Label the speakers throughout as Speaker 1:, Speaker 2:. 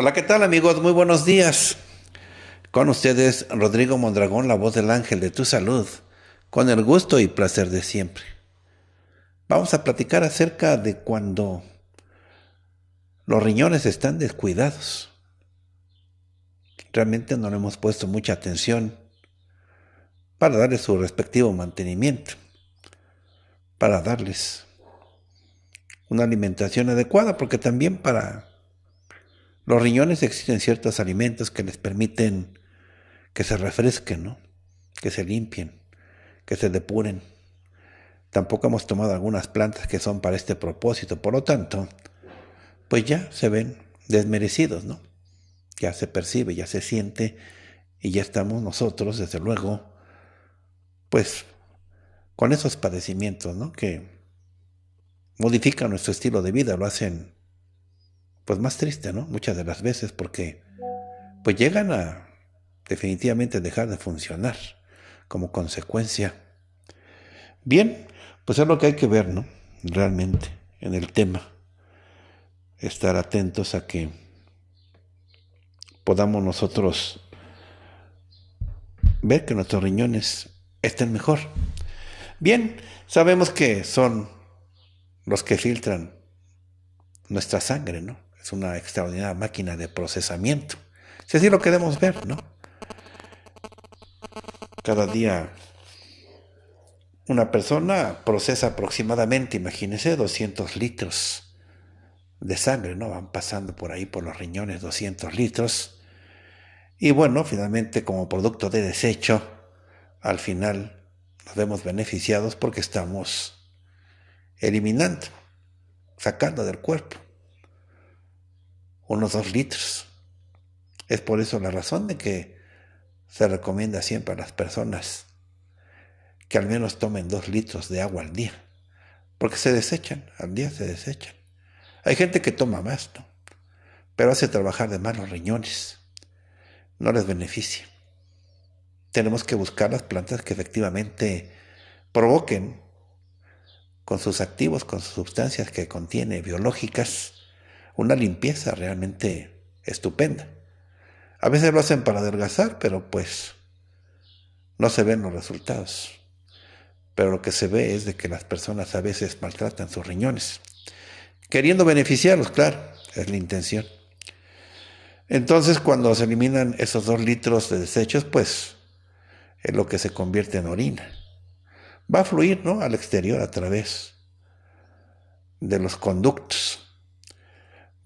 Speaker 1: Hola, ¿qué tal amigos? Muy buenos días. Con ustedes Rodrigo Mondragón, la voz del ángel de tu salud, con el gusto y placer de siempre. Vamos a platicar acerca de cuando los riñones están descuidados. Realmente no le hemos puesto mucha atención para darles su respectivo mantenimiento, para darles una alimentación adecuada, porque también para los riñones existen ciertos alimentos que les permiten que se refresquen, ¿no? que se limpien, que se depuren. Tampoco hemos tomado algunas plantas que son para este propósito. Por lo tanto, pues ya se ven desmerecidos, ¿no? Ya se percibe, ya se siente y ya estamos nosotros, desde luego, pues con esos padecimientos, ¿no? Que modifican nuestro estilo de vida, lo hacen pues más triste, ¿no? Muchas de las veces porque pues llegan a definitivamente dejar de funcionar como consecuencia. Bien, pues es lo que hay que ver, ¿no? Realmente en el tema. Estar atentos a que podamos nosotros ver que nuestros riñones estén mejor. Bien, sabemos que son los que filtran nuestra sangre, ¿no? Es una extraordinaria máquina de procesamiento. Si así lo queremos ver, ¿no? Cada día una persona procesa aproximadamente, imagínense, 200 litros de sangre, ¿no? Van pasando por ahí por los riñones 200 litros. Y bueno, finalmente como producto de desecho, al final nos vemos beneficiados porque estamos eliminando, sacando del cuerpo unos dos litros. Es por eso la razón de que se recomienda siempre a las personas que al menos tomen dos litros de agua al día, porque se desechan, al día se desechan. Hay gente que toma más, Pero hace trabajar de más los riñones. No les beneficia. Tenemos que buscar las plantas que efectivamente provoquen con sus activos, con sus sustancias que contiene biológicas, una limpieza realmente estupenda. A veces lo hacen para adelgazar, pero pues no se ven los resultados. Pero lo que se ve es de que las personas a veces maltratan sus riñones, queriendo beneficiarlos, claro, es la intención. Entonces, cuando se eliminan esos dos litros de desechos, pues es lo que se convierte en orina. Va a fluir, ¿no? Al exterior a través de los conductos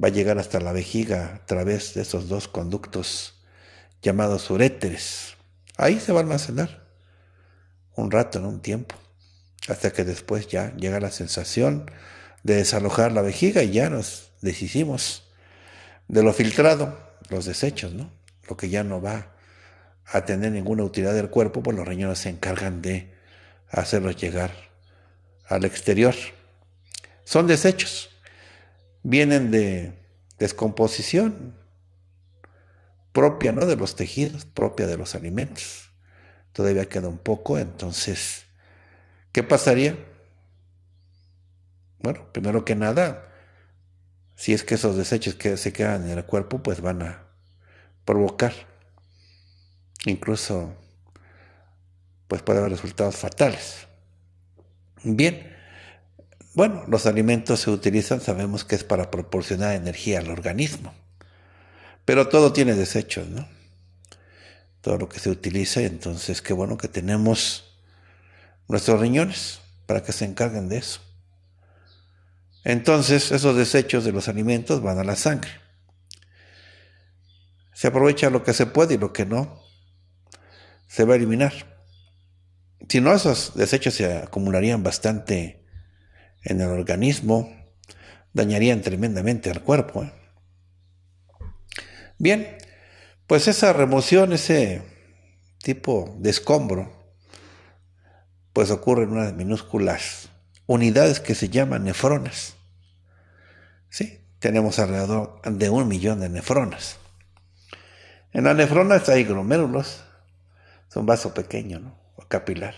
Speaker 1: va a llegar hasta la vejiga a través de esos dos conductos llamados uréteres. Ahí se va a almacenar un rato, un tiempo, hasta que después ya llega la sensación de desalojar la vejiga y ya nos deshicimos de lo filtrado, los desechos, ¿no? Lo que ya no va a tener ninguna utilidad del cuerpo, pues los riñones se encargan de hacerlos llegar al exterior. Son desechos vienen de descomposición propia ¿no? de los tejidos, propia de los alimentos. Todavía queda un poco, entonces, ¿qué pasaría? Bueno, primero que nada, si es que esos desechos que se quedan en el cuerpo, pues van a provocar incluso, pues puede haber resultados fatales. Bien, bueno, los alimentos se utilizan, sabemos que es para proporcionar energía al organismo, pero todo tiene desechos, ¿no? Todo lo que se utiliza, entonces qué bueno que tenemos nuestros riñones para que se encarguen de eso. Entonces, esos desechos de los alimentos van a la sangre. Se aprovecha lo que se puede y lo que no se va a eliminar. Si no, esos desechos se acumularían bastante en el organismo, dañarían tremendamente al cuerpo. ¿eh? Bien, pues esa remoción, ese tipo de escombro, pues ocurre en unas minúsculas unidades que se llaman nefronas. ¿Sí? Tenemos alrededor de un millón de nefronas. En las nefronas hay glomérulos, es un vaso pequeño, O capilar.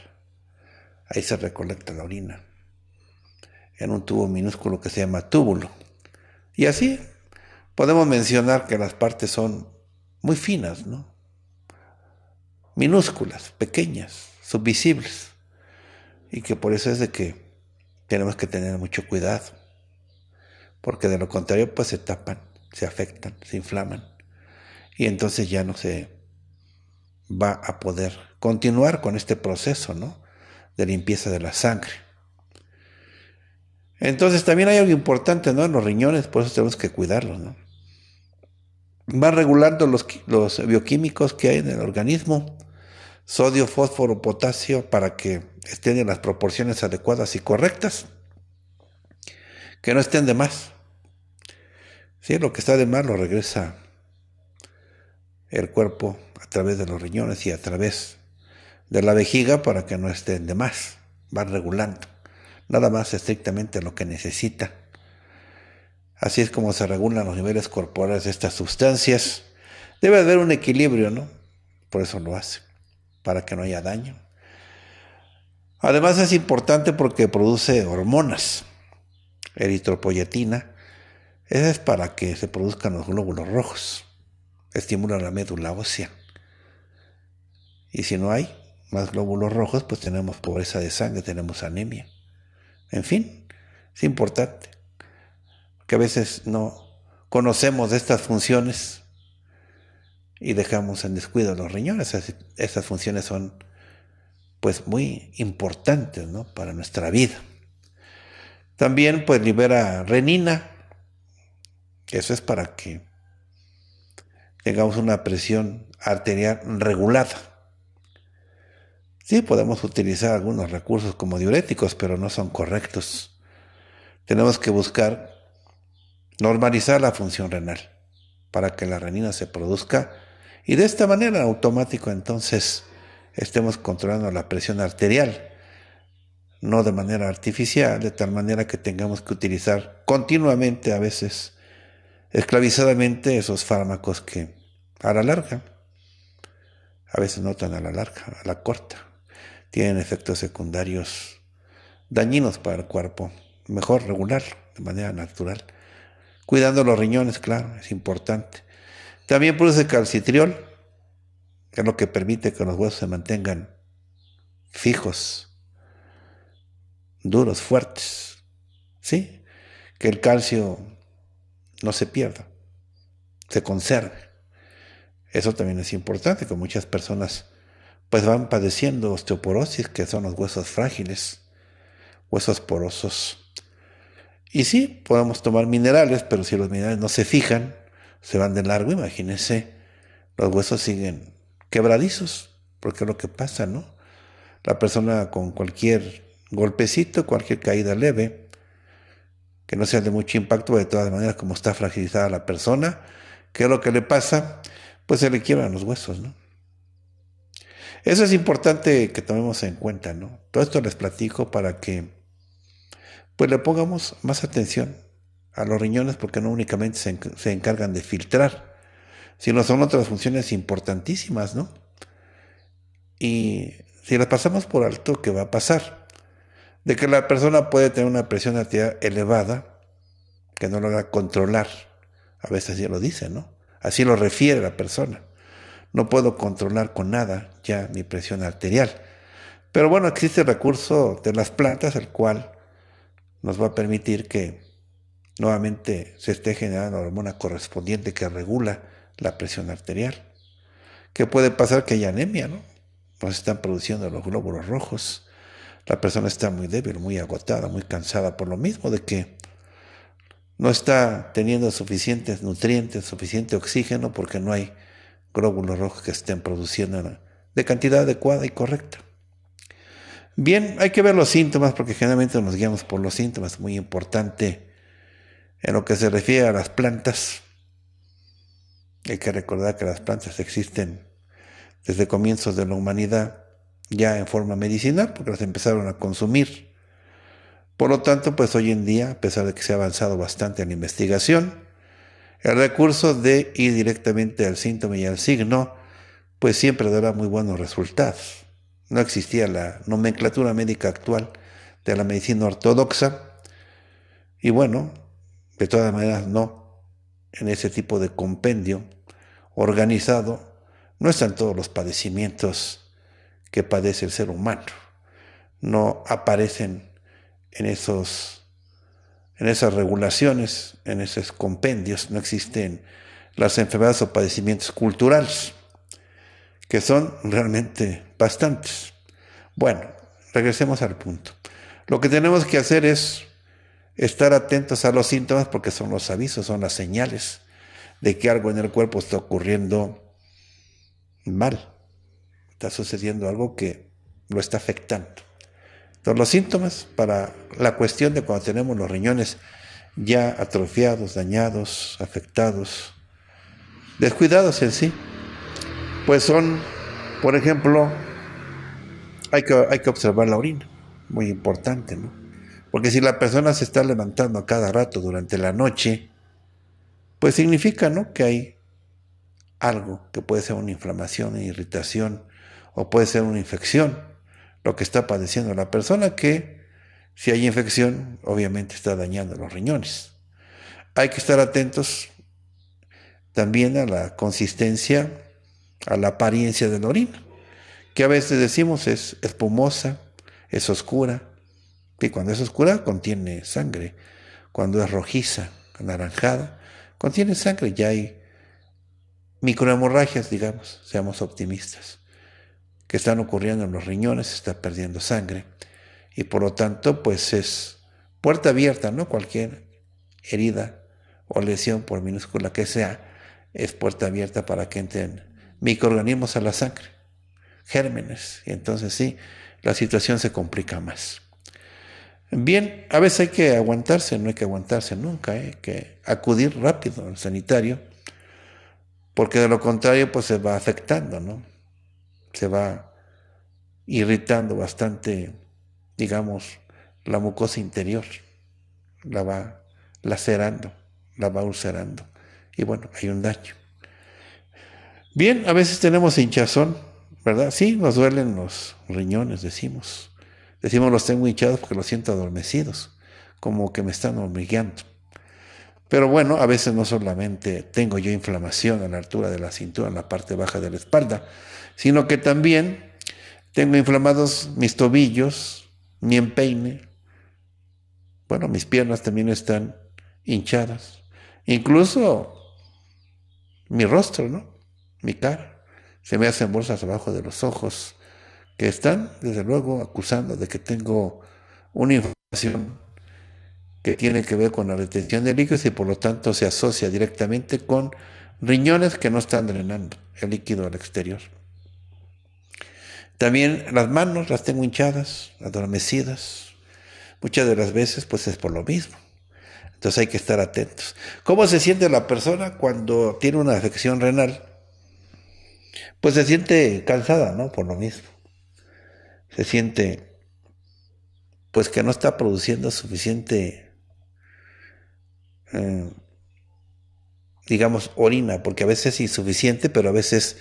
Speaker 1: Ahí se recolecta la orina en un tubo minúsculo que se llama túbulo. Y así podemos mencionar que las partes son muy finas, ¿no? minúsculas, pequeñas, subvisibles. Y que por eso es de que tenemos que tener mucho cuidado. Porque de lo contrario, pues se tapan, se afectan, se inflaman. Y entonces ya no se va a poder continuar con este proceso, ¿no? De limpieza de la sangre. Entonces también hay algo importante, ¿no? En los riñones, por eso tenemos que cuidarlos, ¿no? Van regulando los, bioquímicos que hay en el organismo, sodio, fósforo, potasio, para que estén en las proporciones adecuadas y correctas, que no estén de más. lo que está de más lo regresa el cuerpo a través de los riñones y a través de la vejiga para que no estén de más, va regulando nada más estrictamente lo que necesita. Así es como se regulan los niveles corporales de estas sustancias. Debe haber un equilibrio, ¿no? Por eso lo hace, para que no haya daño. Además es importante porque produce hormonas, eritropoyetina. Esa es para que se produzcan los glóbulos rojos. Estimula la médula ósea. Y si no hay más glóbulos rojos, pues tenemos pobreza de sangre, tenemos anemia en fin, es importante. Porque a veces no conocemos estas funciones y dejamos en descuido los riñones. Estas funciones son pues muy importantes para nuestra vida. También pues libera renina. Eso es para que tengamos una presión arterial regulada. Sí podemos utilizar algunos recursos como diuréticos, pero no son correctos. Tenemos que buscar normalizar la función renal para que la renina se produzca y de esta manera automático entonces estemos controlando la presión arterial, no de manera artificial, de tal manera que tengamos que utilizar continuamente a veces esclavizadamente esos fármacos que a la larga, a veces no tan a la larga, a la corta, tienen efectos secundarios dañinos para el cuerpo. Mejor regular de manera natural. Cuidando los riñones, claro, es importante. También produce calcitriol, que es lo que permite que los huesos se mantengan fijos, duros, fuertes. ¿Sí? Que el calcio no se pierda, se conserve. Eso también es importante, que muchas personas pues van padeciendo osteoporosis, que son los huesos frágiles, huesos porosos. Y sí, podemos tomar minerales, pero si los minerales no se fijan, se van de largo, imagínense, los huesos siguen quebradizos, porque es lo que pasa, ¿no? La persona con cualquier golpecito, cualquier caída leve, que no sea de mucho impacto, de todas maneras, como está fragilizada la persona, ¿qué es lo que le pasa? Pues se le quiebran los huesos, ¿no? Eso es importante que tomemos en cuenta, ¿no? Todo esto les platico para que pues le pongamos más atención a los riñones porque no únicamente se, se encargan de filtrar, sino son otras funciones importantísimas, ¿no? Y si las pasamos por alto, ¿qué va a pasar? De que la persona puede tener una presión arterial elevada que no logra controlar. A veces ya lo dice, ¿no? Así lo refiere la persona no puedo controlar con nada ya mi presión arterial. Pero bueno, existe el recurso de las plantas, el cual nos va a permitir que nuevamente se esté generando la hormona correspondiente que regula la presión arterial. ¿Qué puede pasar? Que hay anemia, ¿no? No se están produciendo los glóbulos rojos. La persona está muy débil, muy agotada, muy cansada por lo mismo de que no está teniendo suficientes nutrientes, suficiente oxígeno porque no hay glóbulos rojos que estén produciendo de cantidad adecuada y correcta. Bien, hay que ver los síntomas porque generalmente nos guiamos por los síntomas, muy importante en lo que se refiere a las plantas. Hay que recordar que las plantas existen desde comienzos de la humanidad ya en forma medicinal porque las empezaron a consumir. Por lo tanto, pues hoy en día, a pesar de que se ha avanzado bastante en la investigación, el recurso de ir directamente al síntoma y al signo, pues siempre dará muy buenos resultados. No existía la nomenclatura médica actual de la medicina ortodoxa, y bueno, de todas maneras no, en ese tipo de compendio organizado no están todos los padecimientos que padece el ser humano, no aparecen en esos en esas regulaciones, en esos compendios, no existen las enfermedades o padecimientos culturales, que son realmente bastantes. Bueno, regresemos al punto. Lo que tenemos que hacer es estar atentos a los síntomas porque son los avisos, son las señales de que algo en el cuerpo está ocurriendo mal. Está sucediendo algo que lo está afectando. Entonces, los síntomas para la cuestión de cuando tenemos los riñones ya atrofiados, dañados, afectados, descuidados en sí, pues son, por ejemplo, hay que, hay que observar la orina, muy importante, ¿no? Porque si la persona se está levantando a cada rato durante la noche, pues significa, ¿no? Que hay algo que puede ser una inflamación, una irritación o puede ser una infección lo que está padeciendo la persona, que si hay infección, obviamente está dañando los riñones. Hay que estar atentos también a la consistencia, a la apariencia de la orina, que a veces decimos es espumosa, es oscura, que cuando es oscura contiene sangre, cuando es rojiza, anaranjada, contiene sangre, ya hay microhemorragias, digamos, seamos optimistas que están ocurriendo en los riñones, está perdiendo sangre y por lo tanto pues es puerta abierta, ¿no? Cualquier herida o lesión por minúscula que sea es puerta abierta para que entren microorganismos a la sangre, gérmenes, y entonces sí, la situación se complica más. Bien, a veces hay que aguantarse, no hay que aguantarse nunca, ¿eh? hay que acudir rápido al sanitario, porque de lo contrario pues se va afectando, ¿no? se va irritando bastante, digamos, la mucosa interior, la va lacerando, la va ulcerando. Y bueno, hay un daño. Bien, a veces tenemos hinchazón, ¿verdad? Sí, nos duelen los riñones, decimos. Decimos los tengo hinchados porque los siento adormecidos, como que me están hormigueando. Pero bueno, a veces no solamente tengo yo inflamación a la altura de la cintura, en la parte baja de la espalda, sino que también tengo inflamados mis tobillos, mi empeine. Bueno, mis piernas también están hinchadas. Incluso mi rostro, ¿no? Mi cara. Se me hacen bolsas abajo de los ojos que están, desde luego, acusando de que tengo una inflamación que tiene que ver con la retención de líquidos y por lo tanto se asocia directamente con riñones que no están drenando el líquido al exterior. También las manos las tengo hinchadas, adormecidas. Muchas de las veces pues es por lo mismo. Entonces hay que estar atentos. ¿Cómo se siente la persona cuando tiene una afección renal? Pues se siente cansada, ¿no? Por lo mismo. Se siente pues que no está produciendo suficiente eh, digamos, orina, porque a veces es insuficiente, pero a veces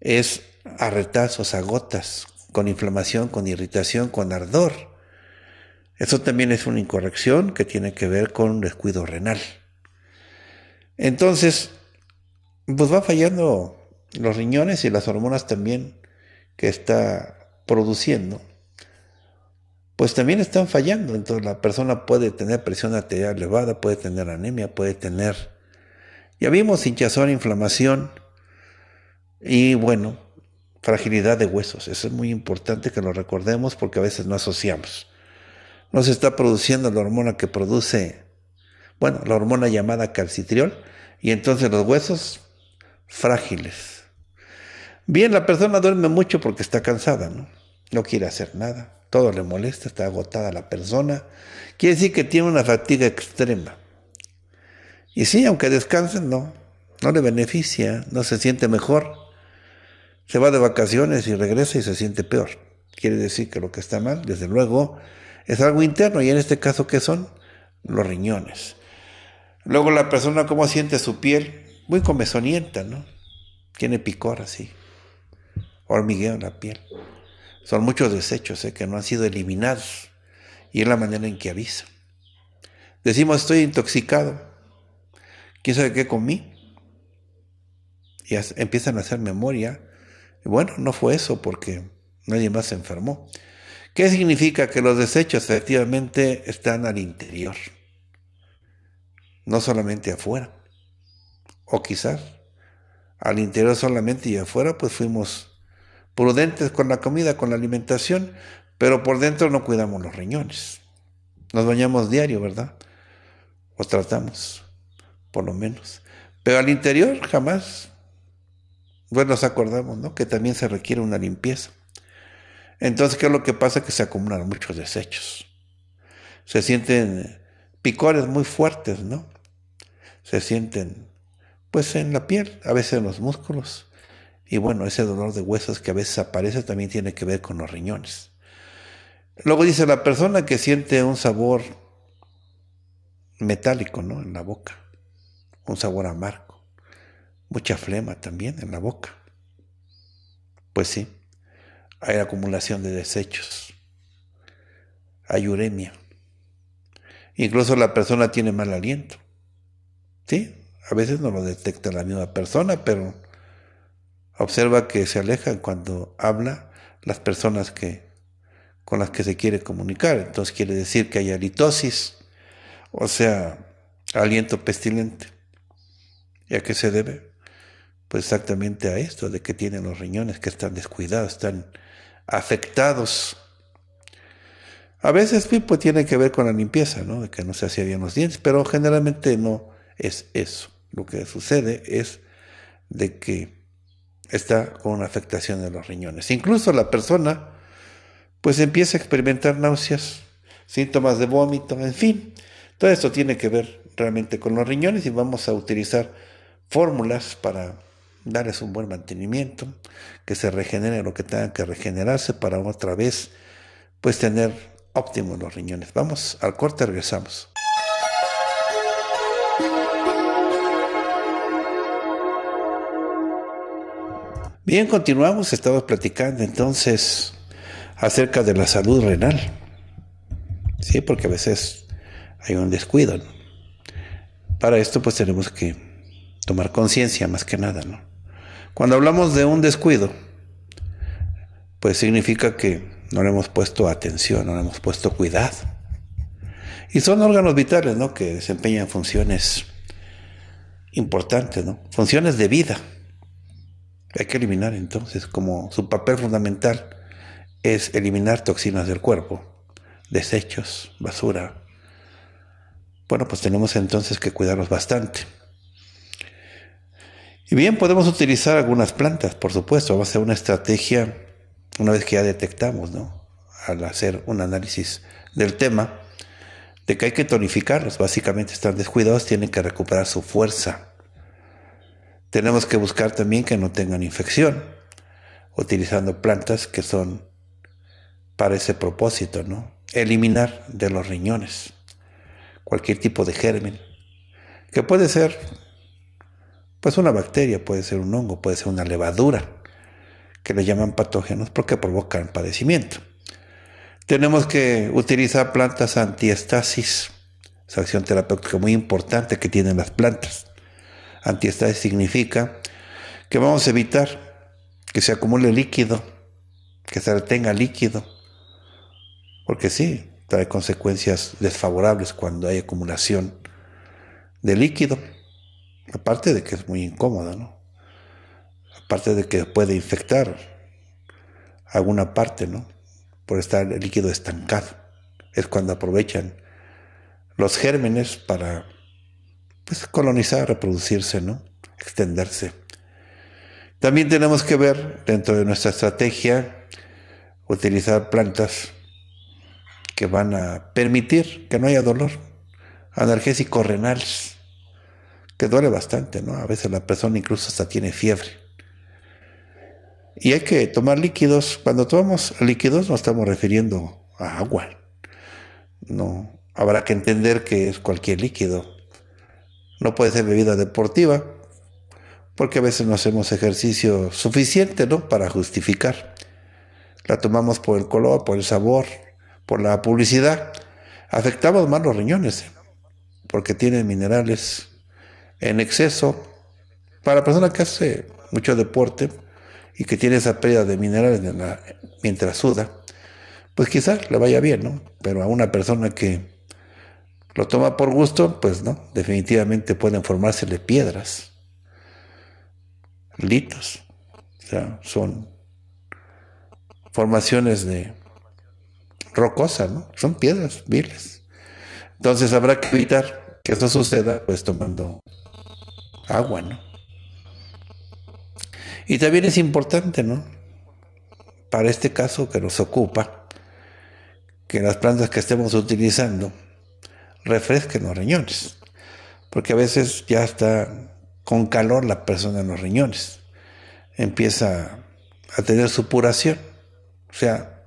Speaker 1: es a retazos, a gotas, con inflamación, con irritación, con ardor. Eso también es una incorrección que tiene que ver con un descuido renal. Entonces, pues va fallando los riñones y las hormonas también que está produciendo pues también están fallando. Entonces la persona puede tener presión arterial elevada, puede tener anemia, puede tener, ya vimos, hinchazón, inflamación y bueno, fragilidad de huesos. Eso es muy importante que lo recordemos porque a veces no asociamos. No se está produciendo la hormona que produce, bueno, la hormona llamada calcitriol y entonces los huesos frágiles. Bien, la persona duerme mucho porque está cansada, ¿no? No quiere hacer nada todo le molesta, está agotada la persona. Quiere decir que tiene una fatiga extrema. Y sí, aunque descansen, no, no le beneficia, no se siente mejor. Se va de vacaciones y regresa y se siente peor. Quiere decir que lo que está mal, desde luego, es algo interno. Y en este caso, ¿qué son? Los riñones. Luego la persona, ¿cómo siente su piel? Muy comezonienta, ¿no? Tiene picor así. Hormigueo en la piel. Son muchos desechos eh, que no han sido eliminados y es la manera en que avisa. Decimos, estoy intoxicado. ¿Quién sabe qué comí? Y empiezan a hacer memoria. bueno, no fue eso porque nadie más se enfermó. ¿Qué significa? Que los desechos efectivamente están al interior, no solamente afuera. O quizás al interior solamente y afuera, pues fuimos prudentes con la comida, con la alimentación, pero por dentro no cuidamos los riñones. Nos bañamos diario, ¿verdad? O tratamos, por lo menos. Pero al interior jamás. Bueno, nos acordamos, ¿no? Que también se requiere una limpieza. Entonces, ¿qué es lo que pasa? Que se acumulan muchos desechos. Se sienten picores muy fuertes, ¿no? Se sienten, pues, en la piel, a veces en los músculos. Y bueno, ese dolor de huesos que a veces aparece también tiene que ver con los riñones. Luego dice, la persona que siente un sabor metálico ¿no? en la boca, un sabor amargo, mucha flema también en la boca. Pues sí, hay acumulación de desechos, hay uremia. Incluso la persona tiene mal aliento. ¿Sí? A veces no lo detecta la misma persona, pero Observa que se alejan cuando habla las personas que, con las que se quiere comunicar. Entonces quiere decir que hay alitosis o sea, aliento pestilente. ¿Y a qué se debe? Pues exactamente a esto, de que tienen los riñones que están descuidados, están afectados. A veces pues, tiene que ver con la limpieza, ¿no? De que no se hacía bien los dientes, pero generalmente no es eso. Lo que sucede es de que está con una afectación de los riñones. Incluso la persona pues empieza a experimentar náuseas, síntomas de vómito, en fin. Todo esto tiene que ver realmente con los riñones y vamos a utilizar fórmulas para darles un buen mantenimiento, que se regenere lo que tenga que regenerarse para otra vez pues tener óptimos los riñones. Vamos al corte, regresamos. Bien, continuamos. Estamos platicando entonces acerca de la salud renal. Sí, porque a veces hay un descuido. Para esto pues tenemos que tomar conciencia más que nada. Cuando hablamos de un descuido, pues significa que no le hemos puesto atención, no le hemos puesto cuidado. Y son órganos vitales, ¿no? Que desempeñan funciones importantes, ¿no? Funciones de vida. Hay que eliminar entonces, como su papel fundamental es eliminar toxinas del cuerpo, desechos, basura. Bueno, pues tenemos entonces que cuidarlos bastante. Y bien, podemos utilizar algunas plantas, por supuesto, va a ser una estrategia una vez que ya detectamos, ¿no? Al hacer un análisis del tema, de que hay que tonificarlos, básicamente están descuidados, tienen que recuperar su fuerza tenemos que buscar también que no tengan infección, utilizando plantas que son para ese propósito, ¿no? Eliminar de los riñones cualquier tipo de germen, que puede ser, pues una bacteria, puede ser un hongo, puede ser una levadura, que le llaman patógenos porque provocan padecimiento. Tenemos que utilizar plantas antiestasis, esa acción terapéutica muy importante que tienen las plantas. Antiestrés significa que vamos a evitar que se acumule líquido, que se retenga líquido, porque sí, trae consecuencias desfavorables cuando hay acumulación de líquido, aparte de que es muy incómodo, ¿no? aparte de que puede infectar alguna parte, ¿no? por estar el líquido estancado, es cuando aprovechan los gérmenes para pues, colonizar, reproducirse, ¿no? extenderse. También tenemos que ver dentro de nuestra estrategia utilizar plantas que van a permitir que no haya dolor, analgésicos renales, que duele bastante, ¿no? A veces la persona incluso hasta tiene fiebre. Y hay que tomar líquidos. Cuando tomamos líquidos no estamos refiriendo a agua. No, habrá que entender que es cualquier líquido no puede ser bebida deportiva, porque a veces no hacemos ejercicio suficiente ¿no? para justificar. La tomamos por el color, por el sabor, por la publicidad. Afectamos más los riñones, porque tienen minerales en exceso. Para la persona que hace mucho deporte y que tiene esa pérdida de minerales mientras suda, pues quizás le vaya bien, ¿no? Pero a una persona que lo toma por gusto, pues no, definitivamente pueden formársele piedras, litos. O sea, son formaciones de rocosa, ¿no? Son piedras viles. Entonces habrá que evitar que eso suceda, pues tomando agua, ¿no? Y también es importante, ¿no? Para este caso que nos ocupa, que las plantas que estemos utilizando refresquen los riñones, porque a veces ya está con calor la persona en los riñones, empieza a tener supuración, o sea,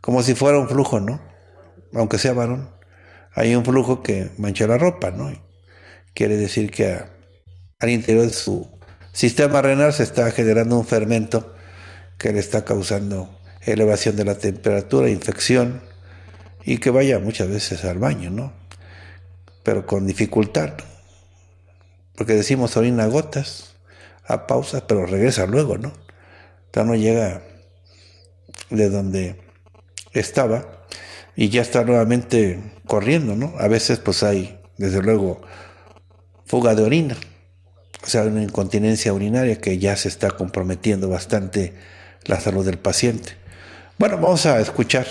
Speaker 1: como si fuera un flujo, ¿no? Aunque sea varón, hay un flujo que mancha la ropa, ¿no? Quiere decir que al interior de su sistema renal se está generando un fermento que le está causando elevación de la temperatura, infección, y que vaya muchas veces al baño, ¿no? Pero con dificultad, porque decimos orina a gotas, a pausas, pero regresa luego, ¿no? Ya no llega de donde estaba y ya está nuevamente corriendo, ¿no? A veces pues hay, desde luego, fuga de orina, o sea, una incontinencia urinaria que ya se está comprometiendo bastante la salud del paciente. Bueno, vamos a escuchar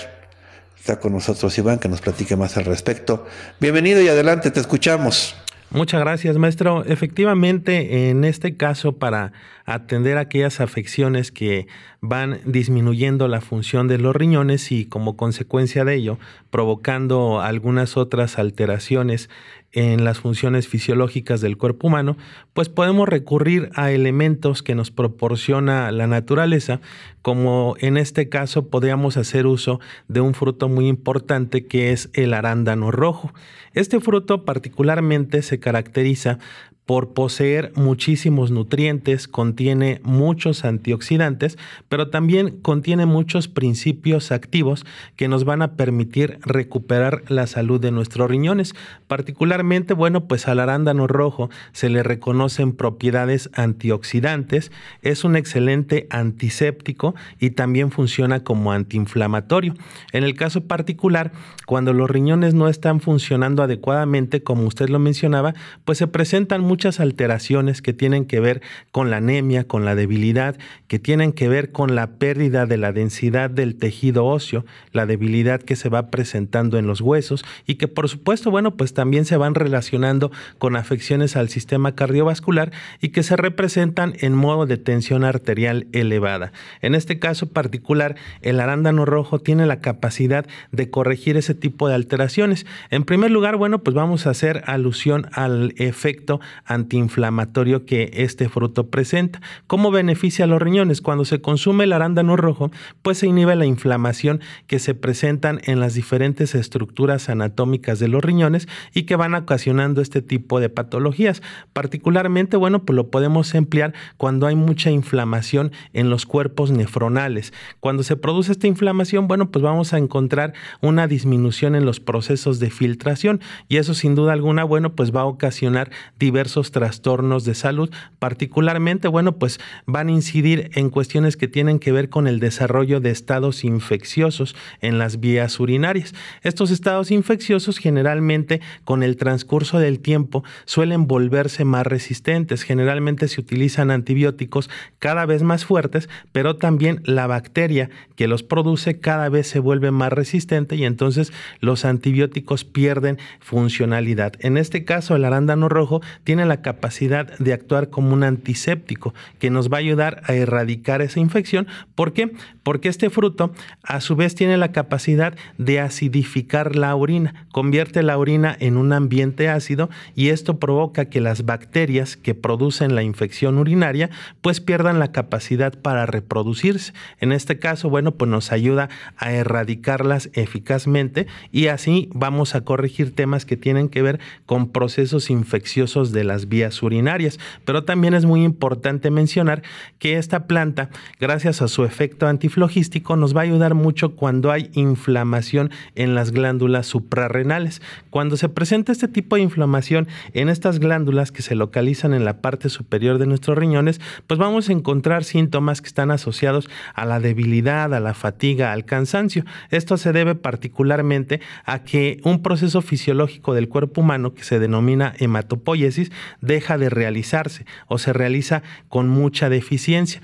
Speaker 1: Está con nosotros Iván, que nos platique más al respecto. Bienvenido y adelante, te escuchamos.
Speaker 2: Muchas gracias, maestro. Efectivamente, en este caso, para atender aquellas afecciones que van disminuyendo la función de los riñones y como consecuencia de ello, provocando algunas otras alteraciones en las funciones fisiológicas del cuerpo humano, pues podemos recurrir a elementos que nos proporciona la naturaleza, como en este caso podríamos hacer uso de un fruto muy importante que es el arándano rojo. Este fruto particularmente se caracteriza por poseer muchísimos nutrientes, contiene muchos antioxidantes, pero también contiene muchos principios activos que nos van a permitir recuperar la salud de nuestros riñones. Particularmente, bueno, pues al arándano rojo se le reconocen propiedades antioxidantes, es un excelente antiséptico y también funciona como antiinflamatorio. En el caso particular, cuando los riñones no están funcionando adecuadamente, como usted lo mencionaba, pues se presentan muchas alteraciones que tienen que ver con la anemia, con la debilidad, que tienen que ver con la pérdida de la densidad del tejido óseo, la debilidad que se va presentando en los huesos y que por supuesto, bueno, pues también se van relacionando con afecciones al sistema cardiovascular y que se representan en modo de tensión arterial elevada. En este caso particular, el arándano rojo tiene la capacidad de corregir ese tipo de alteraciones. En primer lugar, bueno, pues vamos a hacer alusión al efecto antiinflamatorio que este fruto presenta. ¿Cómo beneficia a los riñones? Cuando se consume el arándano rojo, pues se inhibe la inflamación que se presentan en las diferentes estructuras anatómicas de los riñones y que van ocasionando este tipo de patologías. Particularmente, bueno, pues lo podemos emplear cuando hay mucha inflamación en los cuerpos nefronales. Cuando se produce esta inflamación, bueno, pues vamos a encontrar una disminución en los procesos de filtración y eso sin duda alguna, bueno, pues va a ocasionar diversos trastornos de salud. Particularmente, bueno, pues van a incidir en cuestiones que tienen que ver con el desarrollo de estados infecciosos en las vías urinarias. Estos estados infecciosos generalmente con el transcurso del tiempo suelen volverse más resistentes. Generalmente se utilizan antibióticos cada vez más fuertes, pero también la bacteria que los produce cada vez se vuelve más resistente y entonces los antibióticos pierden funcionalidad. En este caso, el arándano rojo tiene la capacidad de actuar como un antiséptico que nos va a ayudar a erradicar esa infección. ¿Por qué? Porque este fruto a su vez tiene la capacidad de acidificar la orina, convierte la orina en un ambiente ácido y esto provoca que las bacterias que producen la infección urinaria pues pierdan la capacidad para reproducirse. En este caso, bueno, pues nos ayuda a erradicarlas eficazmente y así vamos a corregir temas que tienen que ver con procesos infecciosos de la las vías urinarias. Pero también es muy importante mencionar que esta planta, gracias a su efecto antiflogístico, nos va a ayudar mucho cuando hay inflamación en las glándulas suprarrenales. Cuando se presenta este tipo de inflamación en estas glándulas que se localizan en la parte superior de nuestros riñones, pues vamos a encontrar síntomas que están asociados a la debilidad, a la fatiga, al cansancio. Esto se debe particularmente a que un proceso fisiológico del cuerpo humano que se denomina hematopoiesis deja de realizarse o se realiza con mucha deficiencia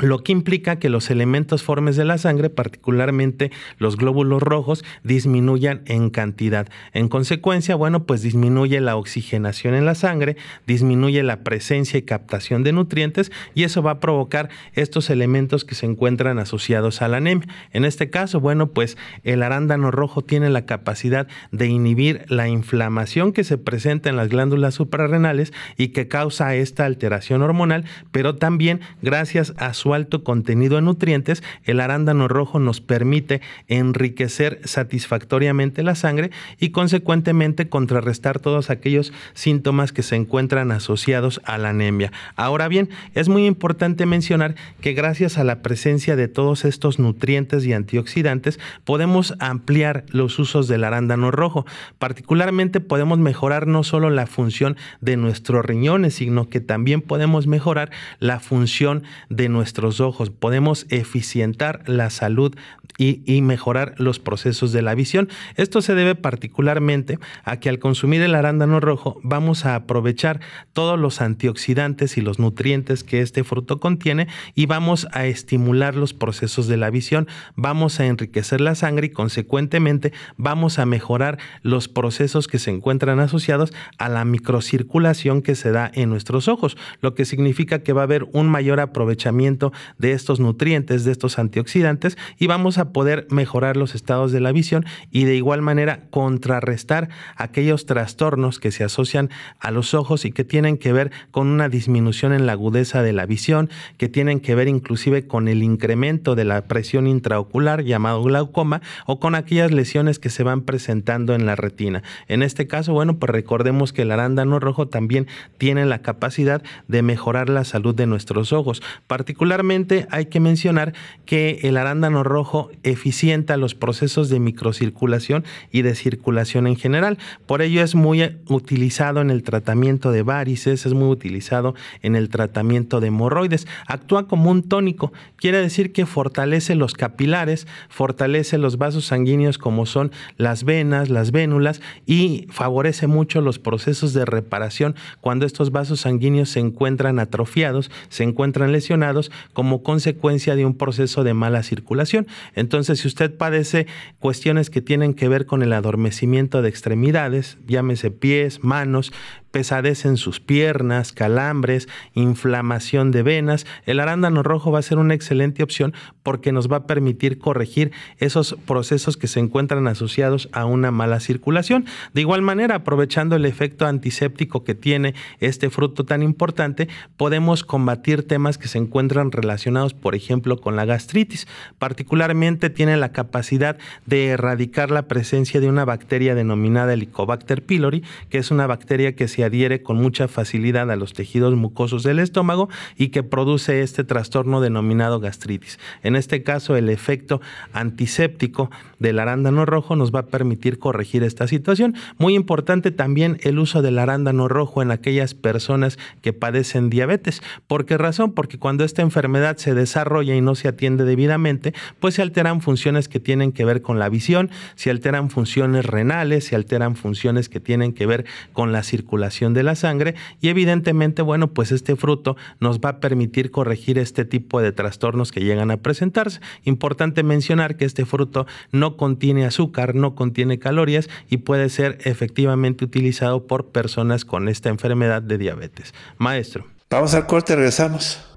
Speaker 2: lo que implica que los elementos formes de la sangre, particularmente los glóbulos rojos, disminuyan en cantidad. En consecuencia, bueno, pues disminuye la oxigenación en la sangre, disminuye la presencia y captación de nutrientes y eso va a provocar estos elementos que se encuentran asociados a la anemia. En este caso, bueno, pues el arándano rojo tiene la capacidad de inhibir la inflamación que se presenta en las glándulas suprarrenales y que causa esta alteración hormonal, pero también gracias a su su alto contenido en nutrientes, el arándano rojo nos permite enriquecer satisfactoriamente la sangre y consecuentemente contrarrestar todos aquellos síntomas que se encuentran asociados a la anemia. Ahora bien, es muy importante mencionar que gracias a la presencia de todos estos nutrientes y antioxidantes podemos ampliar los usos del arándano rojo. Particularmente podemos mejorar no solo la función de nuestros riñones, sino que también podemos mejorar la función de nuestro nuestros ojos, podemos eficientar la salud y, y, mejorar los procesos de la visión. Esto se debe particularmente a que al consumir el arándano rojo vamos a aprovechar todos los antioxidantes y los nutrientes que este fruto contiene y vamos a estimular los procesos de la visión, vamos a enriquecer la sangre y consecuentemente vamos a mejorar los procesos que se encuentran asociados a la microcirculación que se da en nuestros ojos, lo que significa que va a haber un mayor aprovechamiento de estos nutrientes, de estos antioxidantes y vamos a poder mejorar los estados de la visión y de igual manera contrarrestar aquellos trastornos que se asocian a los ojos y que tienen que ver con una disminución en la agudeza de la visión, que tienen que ver inclusive con el incremento de la presión intraocular llamado glaucoma o con aquellas lesiones que se van presentando en la retina. En este caso, bueno, pues recordemos que el arándano rojo también tiene la capacidad de mejorar la salud de nuestros ojos, particularmente Particularmente hay que mencionar que el arándano rojo eficienta los procesos de microcirculación y de circulación en general. Por ello es muy utilizado en el tratamiento de varices, es muy utilizado en el tratamiento de hemorroides. Actúa como un tónico, quiere decir que fortalece los capilares, fortalece los vasos sanguíneos como son las venas, las vénulas y favorece mucho los procesos de reparación cuando estos vasos sanguíneos se encuentran atrofiados, se encuentran lesionados como consecuencia de un proceso de mala circulación. Entonces, si usted padece cuestiones que tienen que ver con el adormecimiento de extremidades, llámese pies, manos, pesadez en sus piernas, calambres, inflamación de venas. El arándano rojo va a ser una excelente opción porque nos va a permitir corregir esos procesos que se encuentran asociados a una mala circulación. De igual manera, aprovechando el efecto antiséptico que tiene este fruto tan importante, podemos combatir temas que se encuentran relacionados, por ejemplo, con la gastritis. Particularmente tiene la capacidad de erradicar la presencia de una bacteria denominada Helicobacter pylori, que es una bacteria que se adhiere con mucha facilidad a los tejidos mucosos del estómago y que produce este trastorno denominado gastritis. En este caso, el efecto antiséptico del arándano rojo nos va a permitir corregir esta situación. Muy importante también el uso del arándano rojo en aquellas personas que padecen diabetes. ¿Por qué razón? Porque cuando esta enfermedad se desarrolla y no se atiende debidamente, pues se alteran funciones que tienen que ver con la visión, se alteran funciones renales, se alteran funciones que tienen que ver con la circulación de la sangre y evidentemente, bueno, pues este fruto nos va a permitir corregir este tipo de trastornos que llegan a presentarse. Importante mencionar que este fruto no contiene azúcar, no contiene calorías y puede ser efectivamente utilizado por personas con esta enfermedad de diabetes. Maestro. Vamos al corte, regresamos.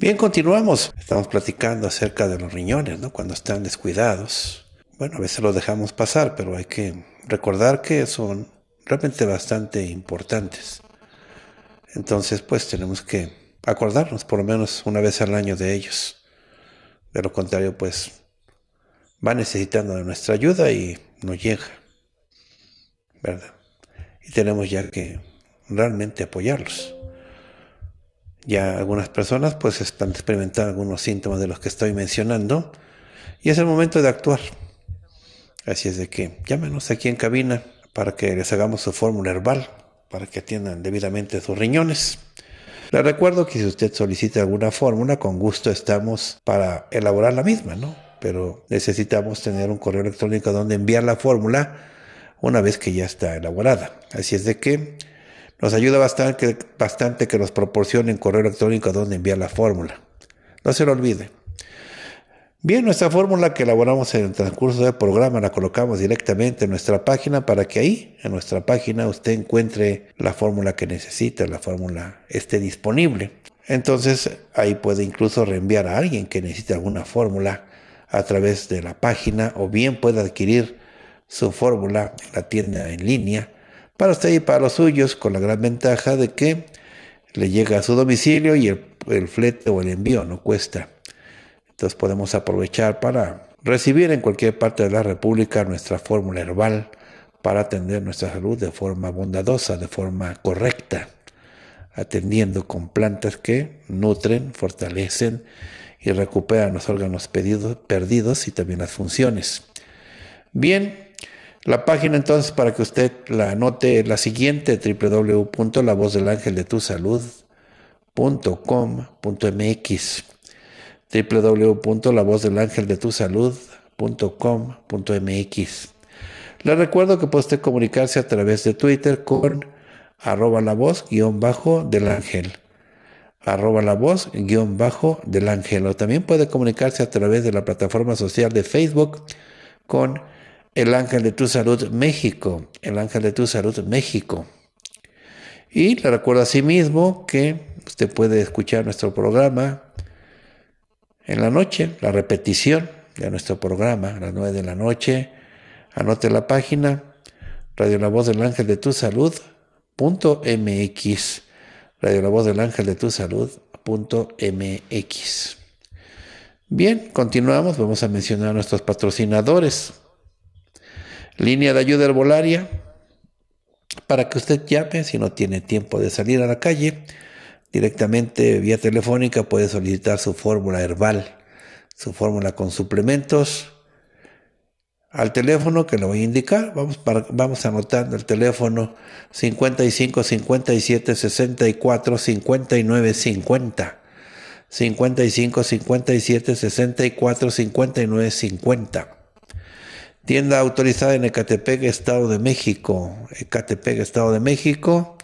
Speaker 1: Bien, continuamos. Estamos platicando acerca de los riñones, ¿no? Cuando están descuidados. Bueno, a veces los dejamos pasar, pero hay que recordar que son realmente bastante importantes. Entonces, pues tenemos que acordarnos por lo menos una vez al año de ellos. De lo contrario, pues va necesitando de nuestra ayuda y no llega. ¿Verdad? Y tenemos ya que realmente apoyarlos. Ya algunas personas pues están experimentando algunos síntomas de los que estoy mencionando y es el momento de actuar. Así es de que llámenos aquí en cabina para que les hagamos su fórmula herbal, para que atiendan debidamente sus riñones. Les recuerdo que si usted solicita alguna fórmula, con gusto estamos para elaborar la misma, ¿no? Pero necesitamos tener un correo electrónico donde enviar la fórmula una vez que ya está elaborada. Así es de que nos ayuda bastante, que nos proporcionen correo electrónico donde enviar la fórmula. No se lo olvide. Bien, nuestra fórmula que elaboramos en el transcurso del programa la colocamos directamente en nuestra página para que ahí, en nuestra página, usted encuentre la fórmula que necesita, la fórmula esté disponible. Entonces ahí puede incluso reenviar a alguien que necesite alguna fórmula a través de la página o bien puede adquirir su fórmula en la tienda en línea para usted y para los suyos, con la gran ventaja de que le llega a su domicilio y el, flete o el envío no cuesta. Entonces podemos aprovechar para recibir en cualquier parte de la República nuestra fórmula herbal para atender nuestra salud de forma bondadosa, de forma correcta, atendiendo con plantas que nutren, fortalecen y recuperan los órganos perdidos y también las funciones. Bien, la página entonces para que usted la anote la siguiente www.lavozdelangeldetusalud.com.mx www.lavozdelangeldetusalud.com.mx Le recuerdo que puede usted comunicarse a través de Twitter con arroba la voz guión bajo del ángel arroba la voz guión bajo del ángel o también puede comunicarse a través de la plataforma social de Facebook con el ángel de tu salud México, el ángel de tu salud México. Y le recuerdo asimismo que usted puede escuchar nuestro programa en la noche, la repetición de nuestro programa a las 9 de la noche. Anote la página Radio La Voz del Ángel de Tu Salud punto MX. Radio La Voz del Ángel de Tu Salud punto MX. Bien, continuamos. Vamos a mencionar a nuestros patrocinadores. Línea de ayuda herbolaria para que usted llame si no tiene tiempo de salir a la calle. Directamente vía telefónica puede solicitar su fórmula herbal, su fórmula con suplementos. Al teléfono que le voy a indicar, vamos, para, vamos anotando el teléfono 55 57 64 59 50. 55 57 64 59 50. Tienda autorizada en Ecatepec, Estado de México. Ecatepec, Estado de México.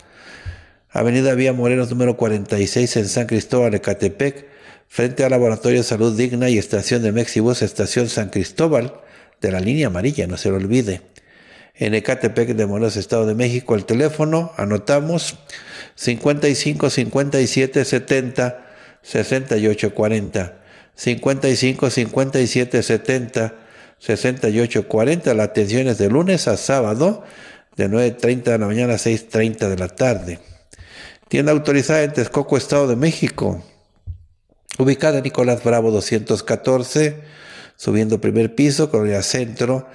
Speaker 1: Avenida Vía Morelos, número 46, en San Cristóbal, Ecatepec. Frente al Laboratorio de Salud Digna y Estación de Mexibus, Estación San Cristóbal, de la línea amarilla, no se lo olvide. En Ecatepec de Morelos, Estado de México, el teléfono, anotamos 55 57 70 68 40. 55 57 70 6840. La atención es de lunes a sábado, de 9.30 de la mañana a 6.30 de la tarde. Tienda autorizada en Texcoco, Estado de México. Ubicada en Nicolás Bravo 214, subiendo primer piso, el Centro,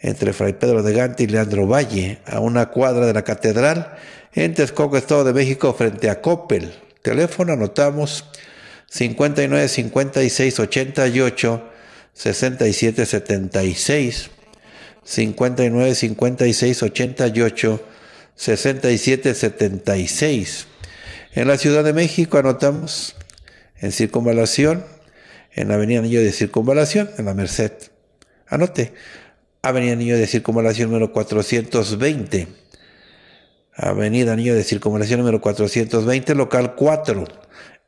Speaker 1: entre Fray Pedro de Gante y Leandro Valle, a una cuadra de la Catedral, en Texcoco, Estado de México, frente a Coppel. Teléfono anotamos 59 56 88 67 76 59 56 88 67 76 en la Ciudad de México anotamos en circunvalación en la Avenida Niño de Circunvalación en la Merced anote Avenida Niño de Circunvalación número 420 Avenida Niño de Circunvalación número 420 local 4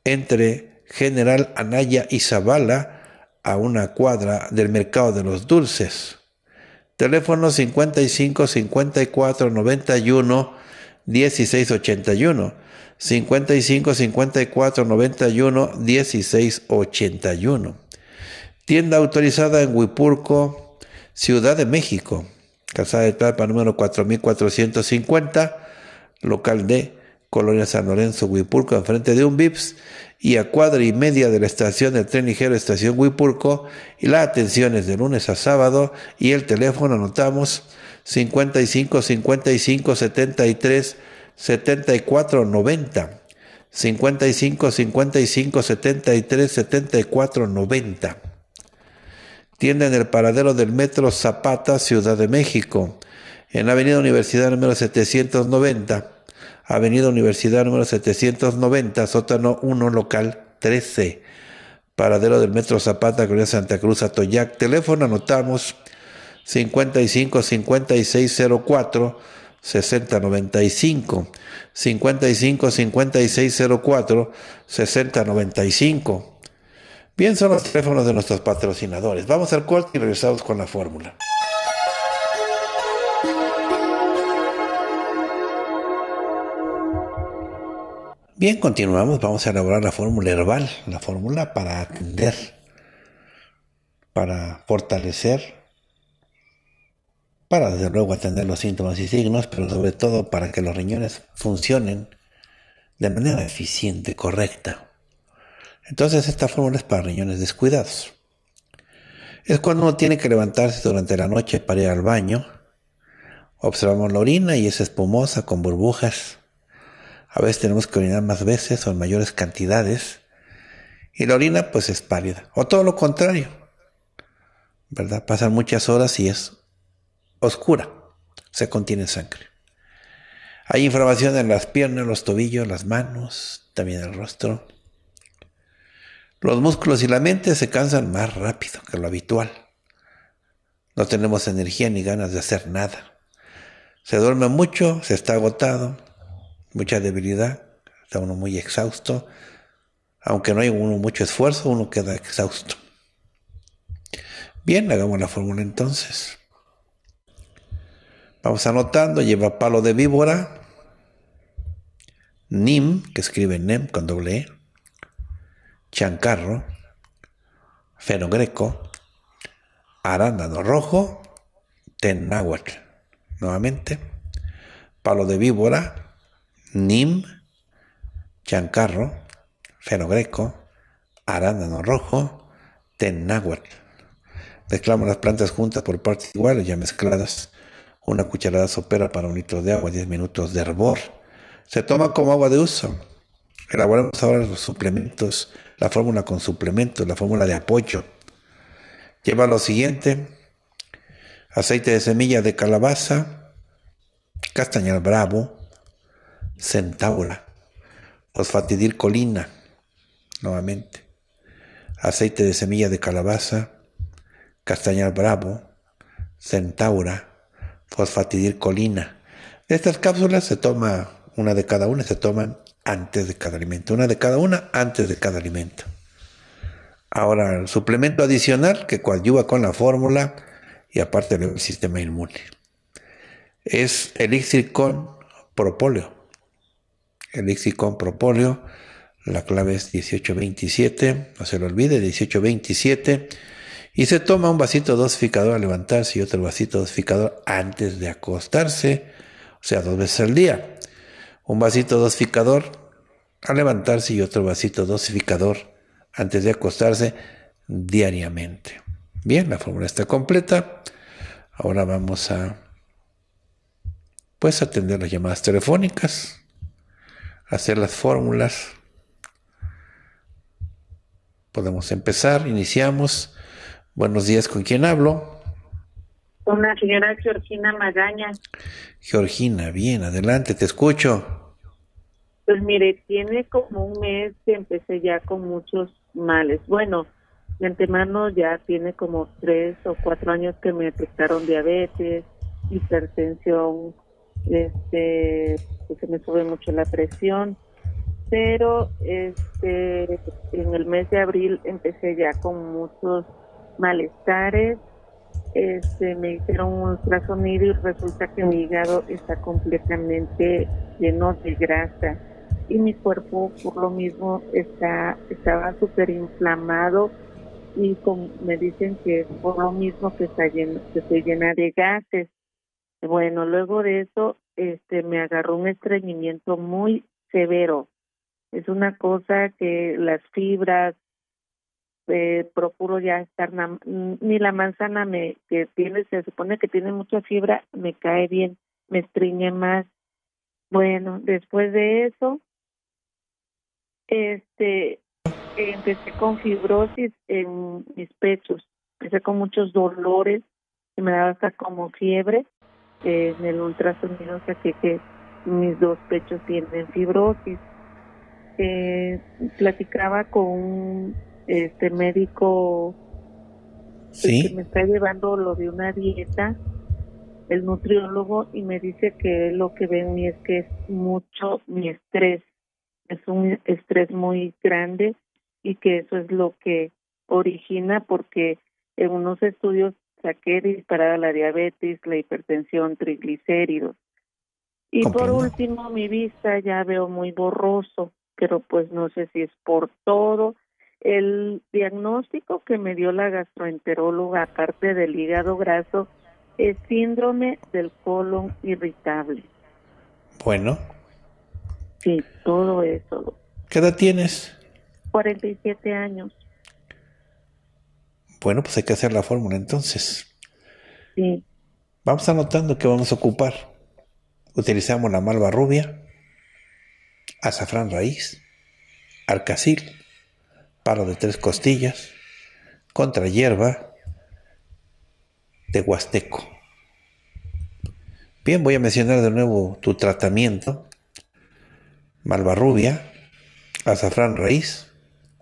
Speaker 1: entre General Anaya y Zavala a una cuadra del mercado de los dulces. Teléfono 55 54 91 16 81. 55 54 91 16 81. Tienda autorizada en Huipurco, Ciudad de México. Calzada de Tlalpan número 4450, local de Colonia San Lorenzo, Huipurco, enfrente de un VIPS y a cuadra y media de la estación del tren ligero Estación Huipurco y la atención es de lunes a sábado y el teléfono anotamos 55 55 73 74 90 55 55 73 74 90 tienda en el paradero del metro Zapata Ciudad de México en la avenida Universidad número 790 Avenida Universidad número 790, sótano 1, local 13. Paradero del Metro Zapata, Colonia Santa Cruz, Atoyac. Teléfono anotamos 55 5604 6095 55 5604 6095 Bien, son los teléfonos de nuestros patrocinadores. Vamos al corte y regresamos con la fórmula. Bien, continuamos. Vamos a elaborar la fórmula herbal, la fórmula para atender, para fortalecer, para desde luego atender los síntomas y signos, pero sobre todo para que los riñones funcionen de manera eficiente, correcta. Entonces esta fórmula es para riñones descuidados. Es cuando uno tiene que levantarse durante la noche para ir al baño. Observamos la orina y es espumosa con burbujas a veces tenemos que orinar más veces o en mayores cantidades. Y la orina pues es pálida. O todo lo contrario. ¿Verdad? Pasan muchas horas y es oscura. Se contiene sangre. Hay inflamación en las piernas, los tobillos, las manos, también el rostro. Los músculos y la mente se cansan más rápido que lo habitual. No tenemos energía ni ganas de hacer nada. Se duerme mucho, se está agotado, mucha debilidad, está uno muy exhausto. Aunque no hay uno mucho esfuerzo, uno queda exhausto. Bien, hagamos la fórmula entonces. Vamos anotando, lleva palo de víbora, nim, que escribe nem con doble e, chancarro, fenogreco, arándano rojo, ten Nuevamente, palo de víbora, nim, chancarro, fenogreco, arándano rojo, tennáhuatl. Mezclamos las plantas juntas por partes iguales, ya mezcladas. Una cucharada sopera para un litro de agua, 10 minutos de hervor. Se toma como agua de uso. Elaboramos ahora los suplementos, la fórmula con suplementos, la fórmula de apoyo. Lleva lo siguiente: aceite de semilla de calabaza, castañal bravo, centaura, fosfatidilcolina, nuevamente, aceite de semilla de calabaza, castañal bravo, centaura, fosfatidilcolina. estas cápsulas se toma una de cada una, se toman antes de cada alimento, una de cada una antes de cada alimento. Ahora, el suplemento adicional que coadyuva con la fórmula y aparte del sistema inmune. Es elixir con propóleo el lexicon propóleo. La clave es 1827, no se lo olvide, 1827. Y se toma un vasito dosificador a levantarse y otro vasito dosificador antes de acostarse, o sea, dos veces al día. Un vasito dosificador a levantarse y otro vasito dosificador antes de acostarse diariamente. Bien, la fórmula está completa. Ahora vamos a pues atender las llamadas telefónicas hacer las fórmulas. Podemos empezar, iniciamos. Buenos días, ¿con quién hablo?
Speaker 3: Con la señora Georgina Magaña.
Speaker 1: Georgina, bien, adelante, te escucho.
Speaker 3: Pues mire, tiene como un mes que empecé ya con muchos males. Bueno, de antemano ya tiene como tres o cuatro años que me detectaron diabetes, hipertensión este, pues, se me sube mucho la presión, pero este, en el mes de abril empecé ya con muchos malestares, este, me hicieron un ultrasonido y resulta que mi hígado está completamente lleno de grasa y mi cuerpo por lo mismo está estaba súper inflamado y con, me dicen que por lo mismo que está lleno, que se llena de gases bueno, luego de eso, este, me agarró un estreñimiento muy severo. Es una cosa que las fibras, eh, procuro ya estar, ni la manzana me, que tiene, se supone que tiene mucha fibra, me cae bien, me estreñe más. Bueno, después de eso, este, empecé con fibrosis en mis pechos, empecé con muchos dolores, y me daba hasta como fiebre en el ultrasonido sea que mis dos pechos tienen fibrosis. Eh, platicaba con un este médico pues, que me está llevando lo de una dieta, el nutriólogo, y me dice que lo que ven es que es mucho mi estrés, es un estrés muy grande y que eso es lo que origina porque en unos estudios saqué disparada la diabetes, la hipertensión, triglicéridos. Y por último, mi vista ya veo muy borroso, pero pues no sé si es por todo. El diagnóstico que me dio la gastroenteróloga, aparte del hígado graso, es síndrome del colon irritable. Bueno. Sí, todo eso.
Speaker 1: ¿Qué edad tienes?
Speaker 3: 47 años.
Speaker 1: Bueno, pues hay que hacer la fórmula entonces. Vamos anotando que vamos a ocupar. Utilizamos la malva rubia, azafrán raíz, arcacil, palo de tres costillas, contra hierba de huasteco. Bien, voy a mencionar de nuevo tu tratamiento. Malva rubia, azafrán raíz,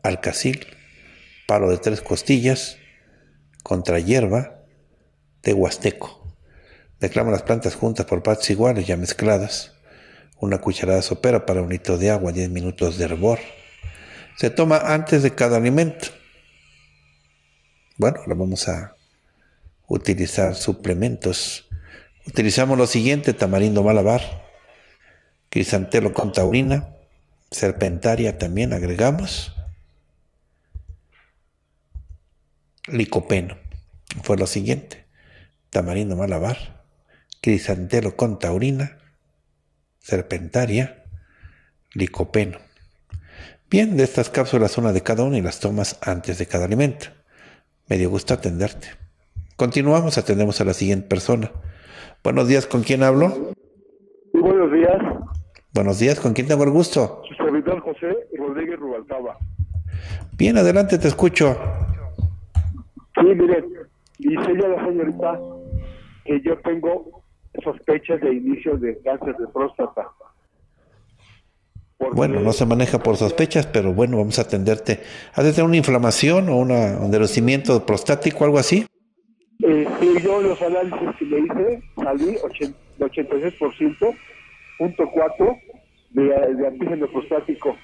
Speaker 1: alcacil, palo de tres costillas, contra hierba de huasteco. Declama las plantas juntas por partes iguales, ya mezcladas. Una cucharada sopera para un litro de agua, 10 minutos de hervor. Se toma antes de cada alimento. Bueno, ahora vamos a utilizar suplementos. Utilizamos lo siguiente, tamarindo malabar, crisantelo con taurina, serpentaria también agregamos, licopeno. Fue lo siguiente, tamarindo malabar, crisantelo con taurina, serpentaria, licopeno. Bien, de estas cápsulas una de cada una y las tomas antes de cada alimento. Me dio gusto atenderte. Continuamos, atendemos a la siguiente persona. Buenos días, ¿con quién hablo?
Speaker 4: buenos días.
Speaker 1: Buenos días, ¿con quién tengo el gusto?
Speaker 4: Su servidor José Rodríguez Rubalcaba.
Speaker 1: Bien, adelante, te escucho.
Speaker 4: Sí, mire, dice ya la señorita que yo tengo sospechas de inicio de cáncer de próstata.
Speaker 1: bueno, no se maneja por sospechas, pero bueno, vamos a atenderte. ¿Has de una inflamación o una, un endurecimiento prostático, algo así?
Speaker 4: Eh, sí, yo los análisis que le hice salí 86%, punto 4 de, de antígeno prostático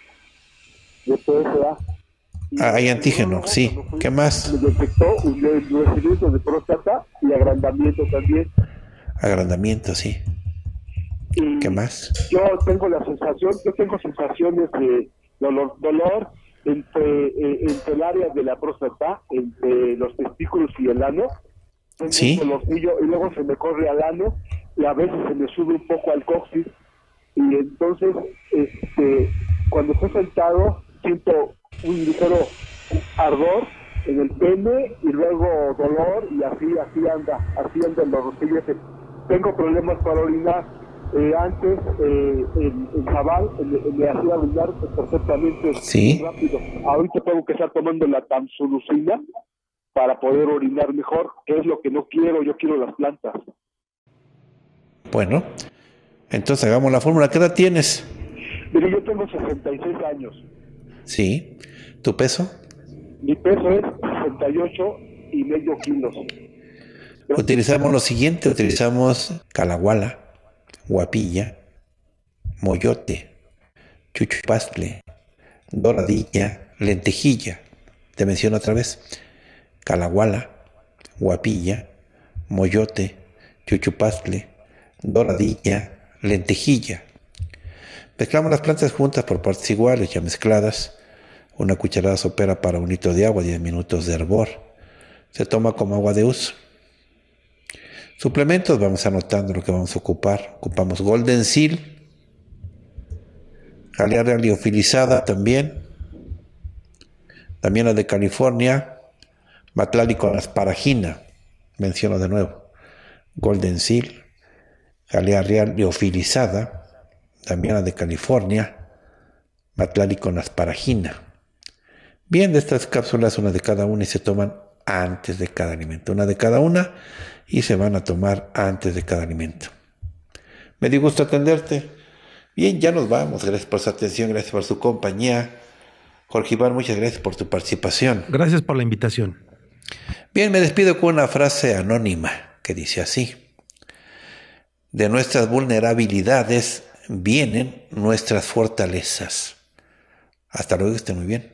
Speaker 4: de PSA.
Speaker 1: Ah, hay antígeno, sí.
Speaker 4: ¿Qué más? Detectó un de próstata y agrandamiento también.
Speaker 1: Agrandamiento, sí. ¿Qué más?
Speaker 4: Yo tengo la sensación, yo tengo sensaciones de dolor, dolor entre, eh, el área de la próstata, entre los testículos y el ano. sí. y luego se me corre al ano y a veces se me sube un poco al coxis. Y entonces, este, cuando estoy sentado, siento un ligero ardor en el pene y luego dolor y así, así anda, así andan los siguientes. Tengo problemas para orinar. Eh, antes el eh, Jabal me hacía orinar perfectamente rápido. Ahorita tengo que estar tomando la tamsulucina para poder orinar mejor, que es lo que no quiero, yo quiero las plantas.
Speaker 1: Bueno, entonces hagamos la fórmula. ¿Qué edad tienes?
Speaker 4: Mire, yo tengo 66 años.
Speaker 1: Sí. ¿Tu peso?
Speaker 4: Mi peso es 68 y medio kilos.
Speaker 1: utilizamos lo siguiente, utilizamos calahuala, guapilla, moyote, chuchupastle, doradilla, lentejilla. Te menciono otra vez, calahuala, guapilla, moyote, chuchupastle, doradilla, lentejilla. Mezclamos las plantas juntas por partes iguales, ya mezcladas. Una cucharada sopera para un litro de agua, 10 minutos de hervor. Se toma como agua de uso. Suplementos, vamos anotando lo que vamos a ocupar. Ocupamos Golden Seal, jalea liofilizada también, también la de California, Matlali con asparagina, menciono de nuevo, Golden Seal, jalea real liofilizada, también la de California, Matlali con asparagina. Bien, de estas cápsulas, una de cada una y se toman antes de cada alimento. Una de cada una y se van a tomar antes de cada alimento. Me dio gusto atenderte. Bien, ya nos vamos. Gracias por su atención, gracias por su compañía. Jorge Iván, muchas gracias por tu participación.
Speaker 2: Gracias por la invitación.
Speaker 1: Bien, me despido con una frase anónima que dice así. De nuestras vulnerabilidades vienen nuestras fortalezas. Hasta luego, esté muy
Speaker 4: bien.